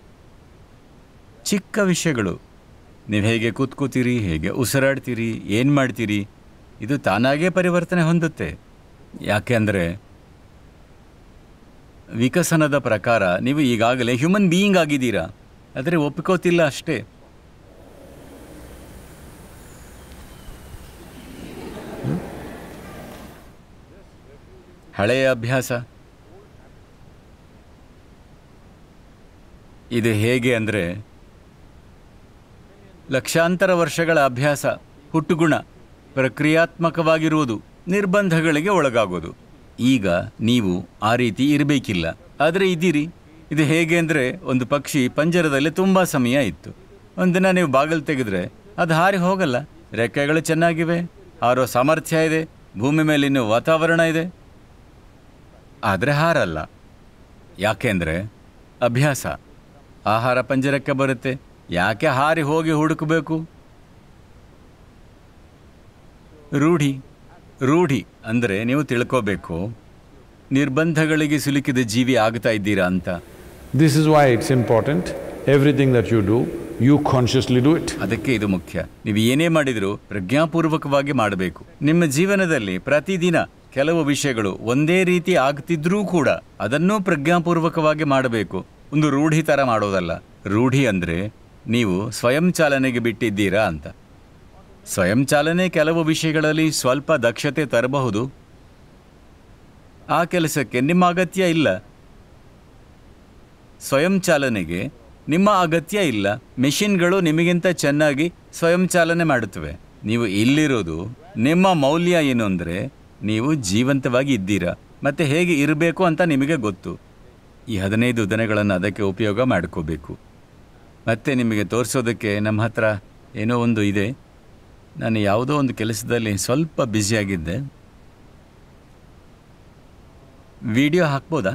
ಚಿಕ್ಕ ವಿಷಯಗಳು ನೀವು ಹೇಗೆ ಕೂತ್ಕೋತೀರಿ ಹೇಗೆ ಉಸಿರಾಡ್ತೀರಿ ಏನು ಮಾಡ್ತೀರಿ ಇದು ತಾನಾಗೇ ಪರಿವರ್ತನೆ ಹೊಂದುತ್ತೆ ಯಾಕೆ ಅಂದರೆ ವಿಕಸನದ ಪ್ರಕಾರ ನೀವು ಈಗಾಗಲೇ ಹ್ಯೂಮನ್ ಬೀಯಿಂಗ್ ಆಗಿದ್ದೀರಾ ಆದರೆ ಒಪ್ಕೋತಿಲ್ಲ ಅಷ್ಟೇ ಹಳೆಯ ಅಭ್ಯಾಸ ಇದು ಹೇಗೆ ಅಂದರೆ ಲಕ್ಷಾಂತರ ವರ್ಷಗಳ ಅಭ್ಯಾಸ ಹುಟ್ಟುಗುಣ ಪ್ರಕ್ರಿಯಾತ್ಮಕವಾಗಿರುವುದು ನಿರ್ಬಂಧಗಳಿಗೆ ಒಳಗಾಗೋದು ಈಗ ನೀವು ಆ ರೀತಿ ಇರಬೇಕಿಲ್ಲ ಆದರೆ ಇದ್ದೀರಿ ಇದು ಹೇಗೆ ಅಂದರೆ ಒಂದು ಪಕ್ಷಿ ಪಂಜರದಲ್ಲಿ ತುಂಬ ಸಮಯ ಇತ್ತು ಒಂದಿನ ನೀವು ಬಾಗಿಲು ತೆಗೆದ್ರೆ ಅದು ಹಾರಿ ಹೋಗಲ್ಲ ರೆಕ್ಕೆಗಳು ಚೆನ್ನಾಗಿವೆ ಆರೋ ಸಾಮರ್ಥ್ಯ ಇದೆ ಭೂಮಿ ಮೇಲಿನ ವಾತಾವರಣ ಇದೆ ಆದರೆ ಹಾರಲ್ಲ ಯಾಕೆಂದರೆ ಅಭ್ಯಾಸ ಆಹಾರ ಪಂಜರಕ್ಕೆ ಬರುತ್ತೆ ಯಾಕೆ ಹಾರಿ ಹೋಗಿ ಹುಡುಕಬೇಕು ರೂಢಿ ರೂಢಿ ಅಂದರೆ ನೀವು ತಿಳ್ಕೋಬೇಕು ನಿರ್ಬಂಧಗಳಿಗೆ ಸಿಲುಕಿದ ಜೀವಿ ಆಗ್ತಾ ಇದ್ದೀರಾ ಅಂತ this is why it's important everything that you do you consciously do it ಅದಕ್ಕೆ ಇದು ಮುಖ್ಯ ನೀವು ಏನೇ ಮಾಡಿದರೂ ಪ್ರಜ್ಞಾಪೂರ್ವಕವಾಗಿ ಮಾಡಬೇಕು ನಿಮ್ಮ ಜೀವನದಲ್ಲಿ ಪ್ರತಿದಿನ ಕೆಲವು ವಿಷಯಗಳು ಒಂದೇ ರೀತಿ ಆಗ್ತಿದ್ರೂ ಕೂಡ ಅದನ್ನು ಪ್ರಜ್ಞಾಪೂರ್ವಕವಾಗಿ ಮಾಡಬೇಕು ಒಂದು ರೂಢಿ ಥರ ಮಾಡೋದಲ್ಲ ರೂಢಿ ಅಂದರೆ ನೀವು ಸ್ವಯಂ ಚಾಲನೆಗೆ ಬಿಟ್ಟಿದ್ದೀರಾ ಅಂತ ಸ್ವಯಂ ಚಾಲನೆ ಕೆಲವು ವಿಷಯಗಳಲ್ಲಿ ಸ್ವಲ್ಪ ದಕ್ಷತೆ ತರಬಹುದು ಆ ಕೆಲಸಕ್ಕೆ ನಿಮ್ಮ ಅಗತ್ಯ ಇಲ್ಲ ಸ್ವಯಂ ಚಾಲನೆಗೆ ನಿಮ್ಮ ಅಗತ್ಯ ಇಲ್ಲ ಮೆಷಿನ್ಗಳು ನಿಮಗಿಂತ ಚೆನ್ನಾಗಿ ಸ್ವಯಂ ಚಾಲನೆ ಮಾಡುತ್ತವೆ ನೀವು ಇಲ್ಲಿರೋದು ನಿಮ್ಮ ಮೌಲ್ಯ ಏನು ಅಂದರೆ ನೀವು ಜೀವಂತವಾಗಿ ಇದ್ದೀರಾ ಮತ್ತು ಹೇಗೆ ಇರಬೇಕು ಅಂತ ನಿಮಗೆ ಗೊತ್ತು ಈ ಹದಿನೈದು ದಿನಗಳನ್ನು ಅದಕ್ಕೆ ಉಪಯೋಗ ಮಾಡ್ಕೋಬೇಕು ಮತ್ತೆ ನಿಮಗೆ ತೋರಿಸೋದಕ್ಕೆ ನಮ್ಮ ಹತ್ರ ಏನೋ ಒಂದು ಇದೆ ನಾನು ಯಾವುದೋ ಒಂದು ಕೆಲಸದಲ್ಲಿ ಸ್ವಲ್ಪ ಬ್ಯುಸಿಯಾಗಿದ್ದೆ ವಿಡಿಯೋ ಹಾಕ್ಬೋದಾ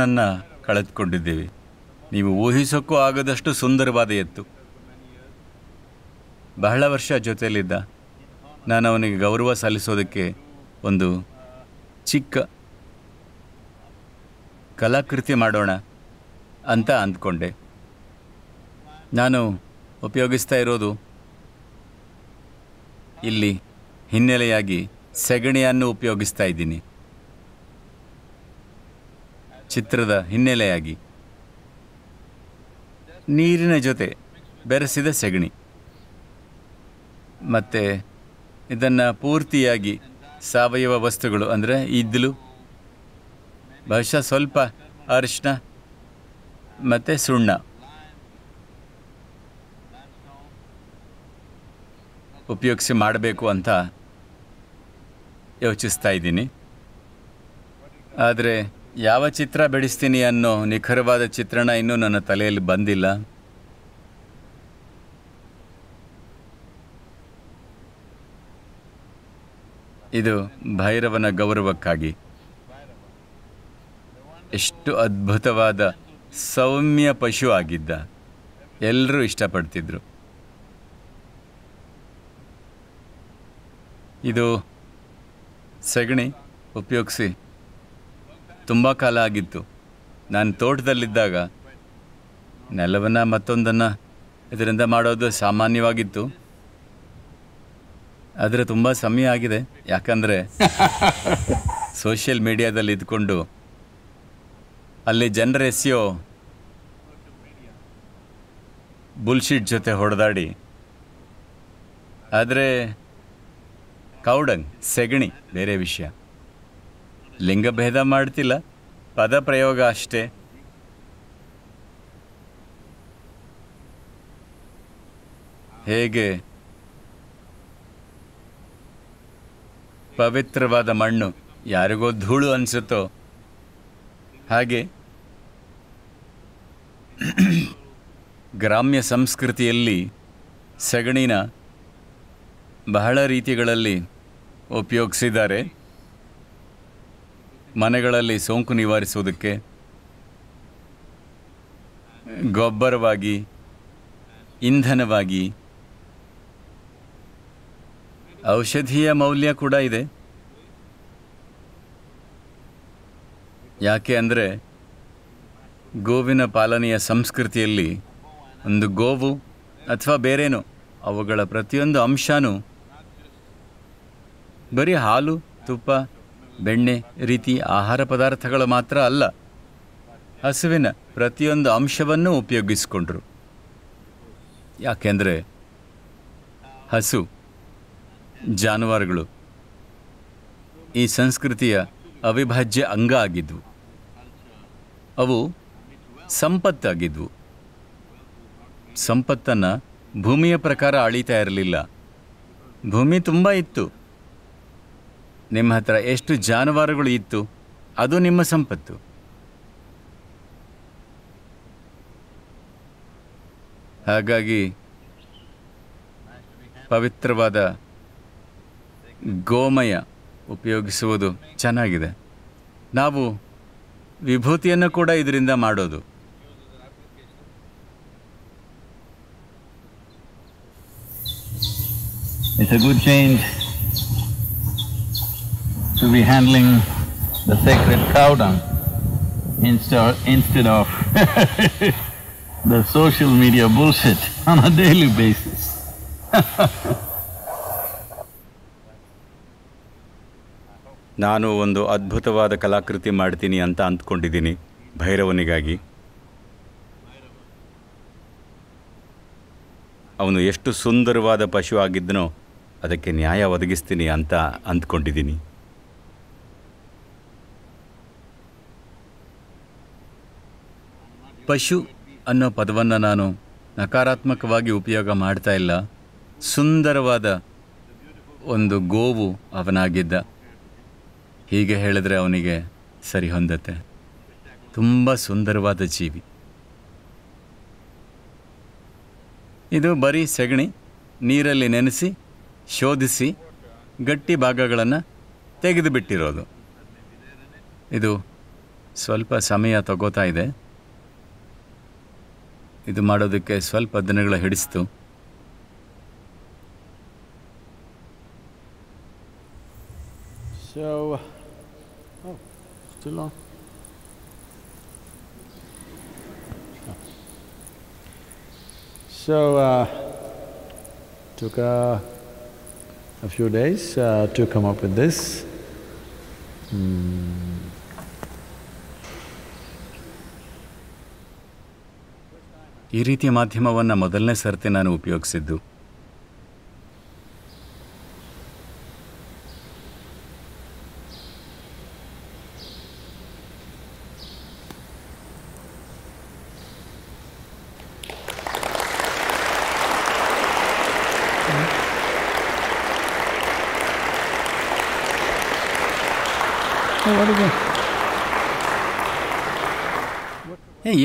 ನನ್ನ ಕಳೆದುಕೊಂಡಿದ್ದೇವೆ ನೀವು ಊಹಿಸೋಕ್ಕೂ ಆಗದಷ್ಟು ಸುಂದರವಾದ ಎತ್ತು ಬಹಳ ವರ್ಷ ಜೊತೆಯಲ್ಲಿದ್ದ ನಾನು ಅವನಿಗೆ ಗೌರವ ಸಲ್ಲಿಸೋದಕ್ಕೆ ಒಂದು ಚಿಕ್ಕ ಕಲಾಕೃತಿ ಮಾಡೋಣ ಅಂತ ಅಂದ್ಕೊಂಡೆ ನಾನು ಉಪಯೋಗಿಸ್ತಾ ಇರೋದು ಇಲ್ಲಿ ಹಿನ್ನೆಲೆಯಾಗಿ ಸೆಗಣಿಯನ್ನು ಉಪಯೋಗಿಸ್ತಾ ಇದ್ದೀನಿ ಚಿತ್ರದ ಹಿನ್ನೆಲೆಯಾಗಿ ನೀರಿನ ಜೊತೆ ಬೆರೆಸಿದ ಸೆಗಣಿ ಮತ್ತು ಇದನ್ನು ಪೂರ್ತಿಯಾಗಿ ಸಾವಯವ ವಸ್ತುಗಳು ಅಂದರೆ ಇದ್ಲು ಬಹುಶಃ ಸ್ವಲ್ಪ ಅರಿಶಿನ ಮತ್ತು ಸುಣ್ಣ ಉಪಯೋಗಿಸಿ ಮಾಡಬೇಕು ಅಂತ ಯೋಚಿಸ್ತಾ ಇದ್ದೀನಿ ಆದರೆ ಯಾವ ಚಿತ್ರ ಬಿಡಿಸ್ತೀನಿ ಅನ್ನೋ ನಿಖರವಾದ ಚಿತ್ರಣ ಇನ್ನೂ ನನ್ನ ತಲೆಯಲ್ಲಿ ಬಂದಿಲ್ಲ ಇದು ಭೈರವನ ಗೌರವಕ್ಕಾಗಿ ಎಷ್ಟು ಅದ್ಭುತವಾದ ಸೌಮ್ಯ ಪಶು ಆಗಿದ್ದ ಎಲ್ಲರೂ ಇಷ್ಟಪಡ್ತಿದ್ರು ಇದು ಸಗಣಿ ಉಪಯೋಗಿಸಿ ತುಂಬ ಕಾಲ ಆಗಿತ್ತು ನಾನು ತೋಟದಲ್ಲಿದ್ದಾಗ ನೆಲವನ್ನು ಮತ್ತೊಂದನ್ನು ಇದರಿಂದ ಮಾಡೋದು ಸಾಮಾನ್ಯವಾಗಿತ್ತು ಆದರೆ ತುಂಬ ಸಮಯ ಆಗಿದೆ ಯಾಕಂದರೆ ಸೋಷಿಯಲ್ [LAUGHS] ಮೀಡಿಯಾದಲ್ಲಿ ಇದ್ಕೊಂಡು ಅಲ್ಲಿ ಜನರ ಎಸೆಯೋ ಬುಲ್ಶೀಟ್ ಜೊತೆ ಹೊಡೆದಾಡಿ ಆದರೆ ಕೌಡಂಗ್ ಸೆಗಣಿ ಬೇರೆ ವಿಷಯ ಲಿಂಗಭೇದ ಮಾಡ್ತಿಲ್ಲ ಪದ ಪ್ರಯೋಗ ಅಷ್ಟೇ ಹೇಗೆ ಪವಿತ್ರವಾದ ಮಣ್ಣು ಯಾರಿಗೋ ಧೂಳು ಅನಿಸುತ್ತೋ ಹಾಗೆ ಗ್ರಾಮ್ಯ ಸಂಸ್ಕೃತಿಯಲ್ಲಿ ಸಗಣಿನ ಬಹಳ ರೀತಿಗಳಲ್ಲಿ ಉಪಯೋಗಿಸಿದ್ದಾರೆ ಮನೆಗಳಲ್ಲಿ ಸೋಂಕು ನಿವಾರಿಸುವುದಕ್ಕೆ ಗೊಬ್ಬರವಾಗಿ ಇಂಧನವಾಗಿ ಔಷಧೀಯ ಮೌಲ್ಯ ಕೂಡ ಇದೆ ಯಾಕೆ ಅಂದರೆ ಗೋವಿನ ಪಾಲನೆಯ ಸಂಸ್ಕೃತಿಯಲ್ಲಿ ಒಂದು ಗೋವು ಅಥವಾ ಬೇರೇನೋ ಅವುಗಳ ಪ್ರತಿಯೊಂದು ಅಂಶನೂ ಬರೀ ಹಾಲು ತುಪ್ಪ ಬೆಣ್ಣೆ ರೀತಿ ಆಹಾರ ಪದಾರ್ಥಗಳು ಮಾತ್ರ ಅಲ್ಲ ಹಸುವಿನ ಪ್ರತಿಯೊಂದು ಅಂಶವನ್ನು ಉಪಯೋಗಿಸಿಕೊಂಡರು ಯಾಕೆಂದರೆ ಹಸು ಜಾನುವಾರುಗಳು ಈ ಸಂಸ್ಕೃತಿಯ ಅವಿಭಾಜ್ಯ ಅಂಗ ಆಗಿದ್ವು ಅವು ಸಂಪತ್ತಾಗಿದ್ವು ಸಂಪತ್ತನ್ನು ಭೂಮಿಯ ಪ್ರಕಾರ ಅಳೀತಾ ಇರಲಿಲ್ಲ ಭೂಮಿ ತುಂಬ ಇತ್ತು ನಿಮ್ಮ ಹತ್ರ ಎಷ್ಟು ಜಾನುವಾರುಗಳು ಇತ್ತು ಅದು ನಿಮ್ಮ ಸಂಪತ್ತು ಹಾಗಾಗಿ ಪವಿತ್ರವಾದ ಗೋಮಯ ಉಪಯೋಗಿಸುವುದು ಚೆನ್ನಾಗಿದೆ ನಾವು ವಿಭೂತಿಯನ್ನು ಕೂಡ ಇದರಿಂದ ಮಾಡೋದು a good to be handling the sacred cow dung instead instead of the social media bullshit on a daily basis. ನಾನು ಒಂದು ಅದ್ಭುತವಾದ ಕಲಾಕೃತಿ ಮಾಡ್ತೀನಿ ಅಂತ ಅಂದ್ಕೊಂಡಿದ್ದೀನಿ ಭೈರವನಿಗಾಗಿ ಅವನು ಎಷ್ಟು ಸುಂದರವಾದ ಪಶು ಆಗಿದ್ದನೋ ಅದಕ್ಕೆ ನ್ಯಾಯ ಒದಗಿಸ್ತೀನಿ ಅಂತ ಅಂದ್ಕೊಂಡಿದ್ದೀನಿ ಪಶು ಅನ್ನೋ ಪದವನ್ನು ನಾನು ನಕಾರಾತ್ಮಕವಾಗಿ ಉಪಯೋಗ ಮಾಡ್ತಾ ಇಲ್ಲ ಸುಂದರವಾದ ಒಂದು ಗೋವು ಅವನಾಗಿದ್ದ ಹೀಗೆ ಹೇಳಿದ್ರೆ ಅವನಿಗೆ ಸರಿ ಹೊಂದತ್ತೆ ತುಂಬ ಸುಂದರವಾದ ಜೀವಿ ಇದು ಬರೀ ಸೆಗಣಿ ನೀರಲ್ಲಿ ನೆನೆಸಿ ಶೋಧಿಸಿ ಗಟ್ಟಿ ಭಾಗಗಳನ್ನು ತೆಗೆದುಬಿಟ್ಟಿರೋದು ಇದು ಸ್ವಲ್ಪ ಸಮಯ ತಗೋತಾ ಇದೆ ಇದು ಮಾಡೋದಕ್ಕೆ ಸ್ವಲ್ಪ ದಿನಗಳ ಹಿಡಿಸಿತು So, oh, So, uh, took a, a, few days uh, to come up with this. Mm. ಈ ರೀತಿಯ ಮಾಧ್ಯಮವನ್ನು ಮೊದಲನೇ ಸರ್ತಿ ನಾನು ಉಪಯೋಗಿಸಿದ್ದು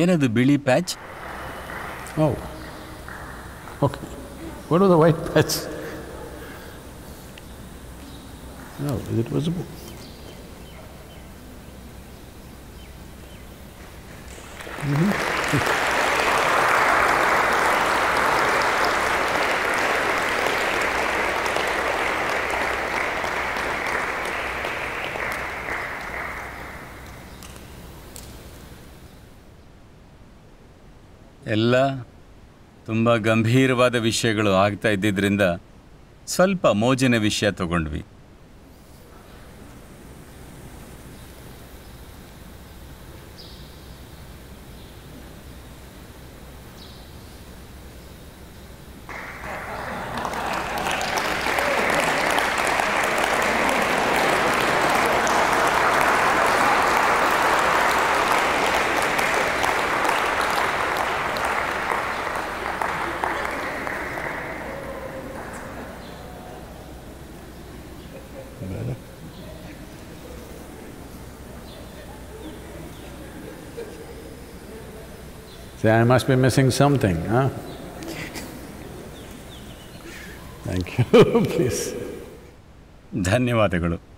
ಏನದು ಬಿಳಿ patch Oh. Okay. What are the white pets? No, is it visible? Mm-hmm. ತುಂಬ ಗಂಭೀರವಾದ ವಿಷಯಗಳು ಆಗ್ತಾ ಇದ್ದಿದ್ದರಿಂದ ಸ್ವಲ್ಪ ಮೋಜಿನ ವಿಷಯ ತಗೊಂಡ್ವಿ Say, I must be missing something, huh? Thank you, [LAUGHS] please. ಧನ್ಯವಾದಗಳು